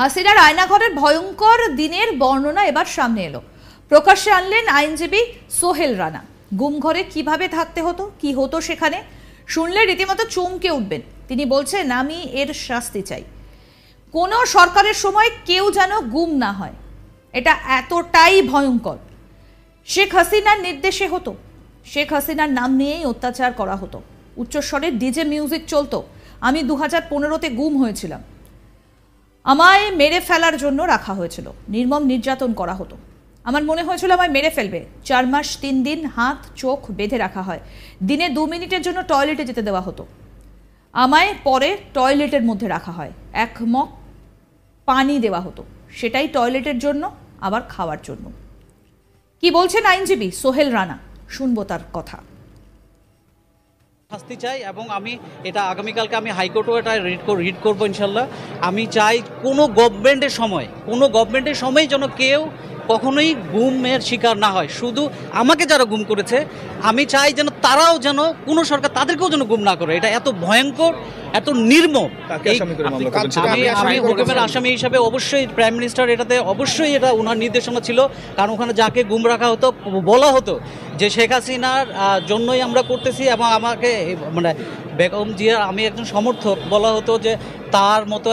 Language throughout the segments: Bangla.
হাসিনার আয়নাঘরের ভয়ঙ্কর দিনের বর্ণনা এবার সামনে এলো প্রকাশ্যে আনলেন আইনজীবী সোহেল রানা গুমঘরে কিভাবে থাকতে হতো কি হতো সেখানে শুনলে রীতিমতো চমকে উঠবেন তিনি বলছেন আমি এর শাস্তি চাই কোনো সরকারের সময় কেউ যেন গুম না হয় এটা এতটাই ভয়ঙ্কর শেখ হাসিনার নির্দেশে হতো শেখ হাসিনার নাম নিয়েই অত্যাচার করা হতো উচ্চস্বরের ডিজে মিউজিক চলতো আমি দু হাজার পনেরোতে গুম হয়েছিলাম আমায় মেরে ফেলার জন্য রাখা হয়েছিল নির্মম নির্যাতন করা হতো আমার মনে হয়েছিল আমায় মেরে ফেলবে চার মাস তিন দিন হাত চোখ বেঁধে রাখা হয় দিনে দু মিনিটের জন্য টয়লেটে যেতে দেওয়া হতো আমায় পরে টয়লেটের মধ্যে রাখা হয় এক মগ পানি দেওয়া হতো সেটাই টয়লেটের জন্য আবার খাওয়ার জন্য কি বলছেন আইনজীবী সোহেল রানা শুনবো তার কথা শাস্তি চাই এবং আমি এটা আগামীকালকে আমি হাইকোর্টও এটা রিড রিড করবো ইনশাল্লাহ আমি চাই কোনো গভর্নমেন্টের সময় কোনো গভর্নমেন্টের সময় যেন কেউ কখনোই গুমের শিকার না হয় শুধু আমাকে যারা গুম করেছে আমি চাই যেন তারাও যেন কোনো সরকার তাদেরকেও যেন গুম না করে এটা এত ভয়ঙ্কর এত নির্মম আসামি হিসাবে অবশ্যই প্রাইম মিনিস্টার এটাতে অবশ্যই এটা ওনার নির্দেশনা ছিল কারণ ওখানে যাকে গুম রাখা হতো বলা হতো যে শেখ হাসিনার জন্যই আমরা করতেছি এবং আমাকে মানে বেগম জিয়া আমি একজন সমর্থক বলা হতো যে তার মতো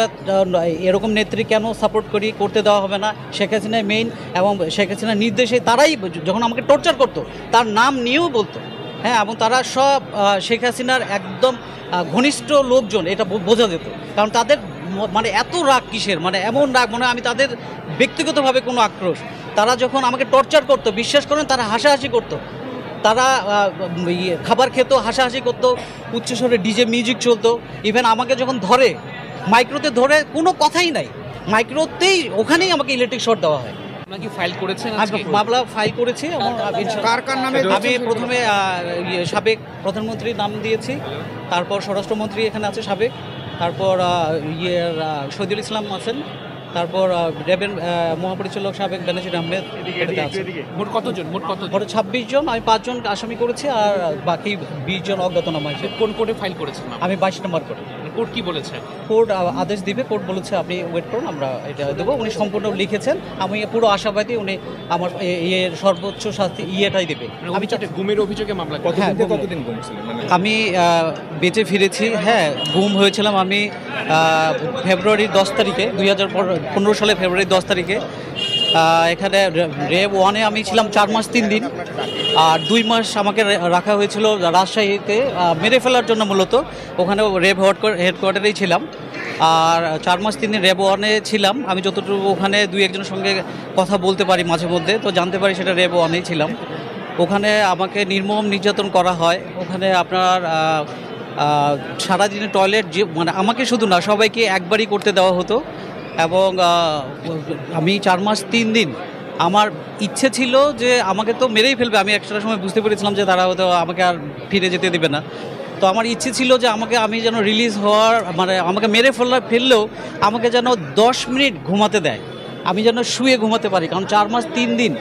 এরকম নেত্রী কেন সাপোর্ট করি করতে দেওয়া হবে না শেখ হাসিনা মেইন এবং শেখ হাসিনার নির্দেশে তারাই যখন আমাকে টর্চার করতো তার নাম নিয়েও বলতো হ্যাঁ এবং তারা সব শেখ হাসিনার একদম ঘনিষ্ঠ লোকজন এটা বোঝা যেত কারণ তাদের মানে এত রাগ কিসের মানে এমন রাগ মনে আমি তাদের ব্যক্তিগতভাবে কোনো আক্রোশ তারা যখন আমাকে টর্চার করতো বিশ্বাস করেন তারা হাসাহাসি করতো তারা ইয়ে, খাবার খেত হাসাহাসি করতো উচ্চস্বরে ডিজে মিউজিক চলতো ইভেন আমাকে যখন ধরে মাইক্রোতে ধরে কোনো কথাই নাই মাইক্রোতেই ওখানেই আমাকে ইলেকট্রিক শট দেওয়া হয় আপনারা ফাইল করেছেন হ্যাঁ, মামলা ফাইল করেছি কার কার নামে আমি প্রথমে ইয়ে, সাবেক প্রধানমন্ত্রীর নাম দিয়েছি তারপর স্বরাষ্ট্রমন্ত্রী এখানে আছে সাবেক তারপর ইয়ের শহীদুল ইসলাম আছেন তারপর র্যাবের মহাপরিচালক সাবেক ব্যানাজির আহমেদ মোট কতজন মোট কত মোট ছাব্বিশ জন আমি পাঁচজন আসামি করেছি আর বাকি বিশ জন অজ্ঞাতনামা কোন কোর্টে ফাইল করেছেন আমি বাইশ নম্বর কোর্টে কোর্ট কি বলেছে কোর্ট আদেশ দিবে কোর্ট বলেছে আপনি ওয়েট করুন আমরা এটা দেবো উনি সম্পূর্ণ লিখেছেন আমি পুরো আশাবাদী উনি আমার ইয়ে সর্বোচ্চ শাস্তি ইয়েটাই দেবে মানে আমি গুমের অভিযোগে মামলা কতদিন হ্যাঁ, মানে- আমি বেঁচে ফিরেছি হ্যাঁ গুম হয়েছিলাম আমি ফেব্রুয়ারির দশ তারিখে দুই হাজার পনেরো সালে ফেব্রুয়ারির দশ তারিখে এখানে রেব ওয়ানে আমি ছিলাম চার মাস তিন দিন আর দুই মাস আমাকে রাখা হয়েছিল রাজশাহীতে মেরে ফেলার জন্য মূলত ওখানে রেব হেডকোয়ার্টারেই ছিলাম আর চার মাস তিন দিন রেব ওয়ানে ছিলাম আমি যতটুকু ওখানে দুই একজনের সঙ্গে কথা বলতে পারি মাঝে মধ্যে তো জানতে পারি সেটা রেব ওয়ানেই ছিলাম ওখানে আমাকে নির্মম নির্যাতন করা হয় ওখানে আপনার সারাদিনে টয়লেট যে মানে আমাকে শুধু না সবাইকে একবারই করতে দেওয়া হতো এবং আমি চার মাস তিন দিন আমার ইচ্ছে ছিল যে আমাকে তো মেরেই ফেলবে আমি একটা সময় বুঝতে পেরেছিলাম যে তারা হয়তো আমাকে আর ফিরে যেতে দেবে না তো আমার ইচ্ছে ছিল যে আমাকে আমি যেন রিলিজ হওয়ার মানে আমাকে মেরে ফেলার ফেললেও আমাকে যেন দশ মিনিট ঘুমাতে দেয় আমি যেন শুয়ে ঘুমাতে পারি কারণ চার মাস তিন দিন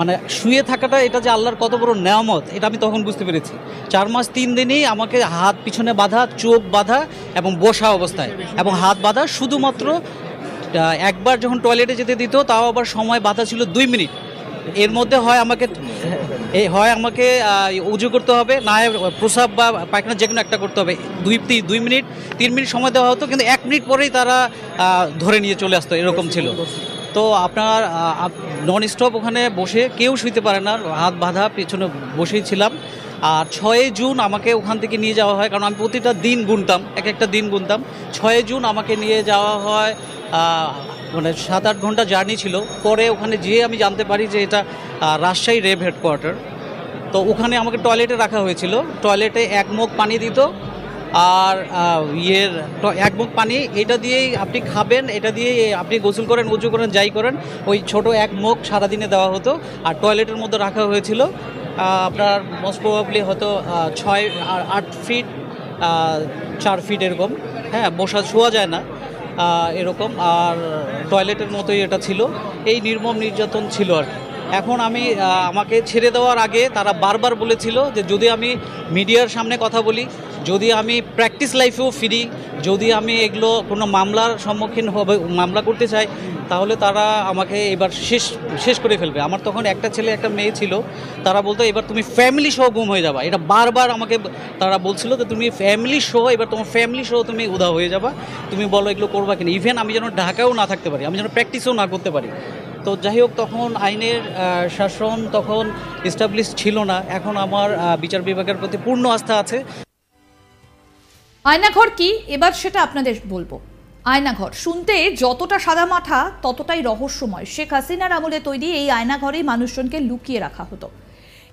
মানে শুয়ে থাকাটা এটা যে আল্লাহর কত বড় নেয়ামত এটা আমি তখন বুঝতে পেরেছি চার মাস তিন দিনই আমাকে হাত পিছনে বাঁধা চোখ বাঁধা এবং বসা অবস্থায় এবং হাত বাঁধা শুধুমাত্র একবার যখন টয়লেটে যেতে দিত তাও আবার সময় বাঁধা ছিল দুই মিনিট এর মধ্যে হয় আমাকে এ হয় আমাকে উজু করতে হবে না প্রসাব বা পায়খানা যে কোনো একটা করতে হবে দুই তিন দুই মিনিট তিন মিনিট সময় দেওয়া হতো কিন্তু এক মিনিট পরেই তারা ধরে নিয়ে চলে আসতো এরকম ছিল তো আপনার নন স্টপ ওখানে বসে কেউ শুইতে পারে না হাত বাঁধা পেছনে বসেই ছিলাম আর ছয় জুন আমাকে ওখান থেকে নিয়ে যাওয়া হয় কারণ আমি প্রতিটা দিন গুনতাম এক একটা দিন গুনতাম ছয়ে জুন আমাকে নিয়ে যাওয়া হয় মানে সাত আট ঘন্টা জার্নি ছিল পরে ওখানে যেয়ে আমি জানতে পারি যে এটা রাজশাহী রেভ হেডকোয়ার্টার তো ওখানে আমাকে টয়লেটে রাখা হয়েছিল টয়লেটে এক মুখ পানি দিত আর ইয়ের এক মুখ পানি এটা দিয়েই আপনি খাবেন এটা দিয়েই আপনি গোসল করেন উঁচু করেন যাই করেন ওই ছোট এক মুখ সারাদিনে দেওয়া হতো আর টয়লেটের মধ্যে রাখা হয়েছিল আপনার মোস্ট প্রবাবলি হয়তো ছয় আট ফিট চার ফিট এরকম হ্যাঁ বসা শোয়া যায় না এরকম আর টয়লেটের মতোই এটা ছিল এই নির্মম নির্যাতন ছিল আর এখন আমি আমাকে ছেড়ে দেওয়ার আগে তারা বারবার বলেছিল যে যদি আমি মিডিয়ার সামনে কথা বলি যদি আমি প্র্যাকটিস লাইফেও ফিরি যদি আমি এগুলো কোনো মামলার সম্মুখীন হবে মামলা করতে চাই তাহলে তারা আমাকে এবার শেষ শেষ করে ফেলবে আমার তখন একটা ছেলে একটা মেয়ে ছিল তারা বলতো এবার তুমি ফ্যামিলি সহ গুম হয়ে যাবা এটা বারবার আমাকে তারা বলছিল যে তুমি ফ্যামিলি সহ এবার তোমার ফ্যামিলি সহ তুমি উদা হয়ে যাবা তুমি বলো এগুলো করবা কিনা ইভেন আমি যেন ঢাকাও না থাকতে পারি আমি যেন প্র্যাকটিসও না করতে পারি তো যাই হোক তখন আইনের শাসন তখন এস্টাবলিশ ছিল না এখন আমার বিচার বিভাগের প্রতি পূর্ণ আস্থা আছে আয়নাঘর কি এবার সেটা আপনাদের বলবো আয়নাঘর শুনতে যতটা সাদা মাথা ততটাই রহস্যময় শেখ হাসিনার আমলে তৈরি এই আয়নাঘরেই মানুষজনকে লুকিয়ে রাখা হতো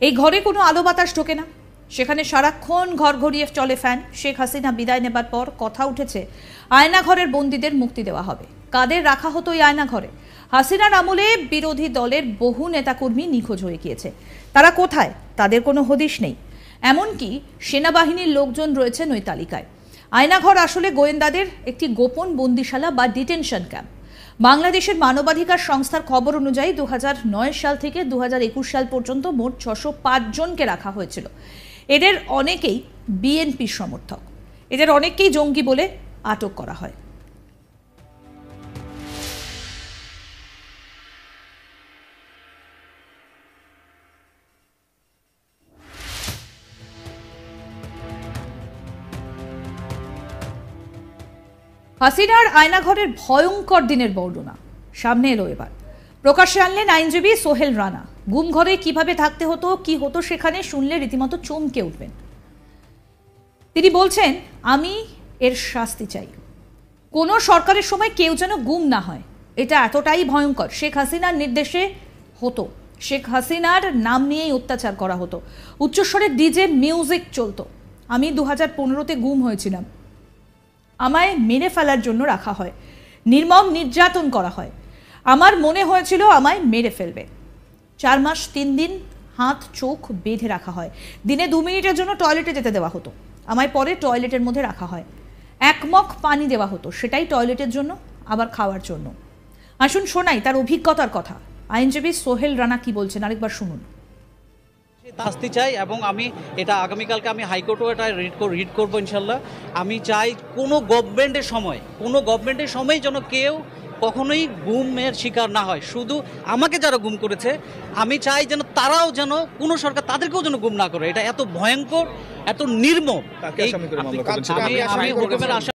এই ঘরে কোনো আলো বাতাস ঢোকে না সেখানে সারাক্ষণ ঘর ঘড়িয়ে চলে ফ্যান শেখ হাসিনা বিদায় নেবার পর কথা উঠেছে আয়নাঘরের বন্দীদের মুক্তি দেওয়া হবে কাদের রাখা হতো এই আয়নাঘরে হাসিনার আমলে বিরোধী দলের বহু নেতাকর্মী নিখোঁজ হয়ে গিয়েছে তারা কোথায় তাদের কোনো হদিশ নেই এমনকি সেনাবাহিনীর লোকজন রয়েছেন ওই তালিকায় আয়নাঘর আসলে গোয়েন্দাদের একটি গোপন বন্দিশালা বা ডিটেনশন ক্যাম্প বাংলাদেশের মানবাধিকার সংস্থার খবর অনুযায়ী দু সাল থেকে দু সাল পর্যন্ত মোট ছশো জনকে রাখা হয়েছিল এদের অনেকেই বিএনপির সমর্থক এদের অনেককেই জঙ্গি বলে আটক করা হয় হাসিনার আয়নাঘরের ভয়ঙ্কর দিনের বর্ণনা সামনে এলো এবার প্রকাশ্যে আনলেন আইনজীবী সোহেল রানা গুম ঘরে কিভাবে থাকতে হতো কি হতো সেখানে শুনলে রীতিমতো চমকে উঠবেন তিনি বলছেন আমি এর শাস্তি চাই কোনো সরকারের সময় কেউ যেন গুম না হয় এটা এতটাই ভয়ঙ্কর শেখ হাসিনার নির্দেশে হতো শেখ হাসিনার নাম নিয়েই অত্যাচার করা হতো উচ্চস্বরে ডিজে মিউজিক চলতো আমি দু হাজার পনেরোতে গুম হয়েছিলাম আমায় মেরে ফেলার জন্য রাখা হয় নির্মম নির্যাতন করা হয় আমার মনে হয়েছিল আমায় মেরে ফেলবে চার মাস তিন দিন হাত চোখ বেঁধে রাখা হয় দিনে দু মিনিটের জন্য টয়লেটে যেতে দেওয়া হতো আমায় পরে টয়লেটের মধ্যে রাখা হয় একমক পানি দেওয়া হতো সেটাই টয়লেটের জন্য আবার খাওয়ার জন্য আসুন শোনাই তার অভিজ্ঞতার কথা আইনজীবী সোহেল রানা কি বলছেন আরেকবার শুনুন আসতে চাই এবং আমি এটা আগামীকালকে আমি হাইকোর্টও এটা রিড রিড করবো ইনশাল্লাহ আমি চাই কোনো গভর্নমেন্টের সময় কোনো গভর্নমেন্টের সময় যেন কেউ কখনোই গুমের শিকার না হয় শুধু আমাকে যারা গুম করেছে আমি চাই যেন তারাও যেন কোনো সরকার তাদেরকেও যেন গুম না করে এটা এত ভয়ঙ্কর এত নির্মম আমি আমি হুকুমের আশা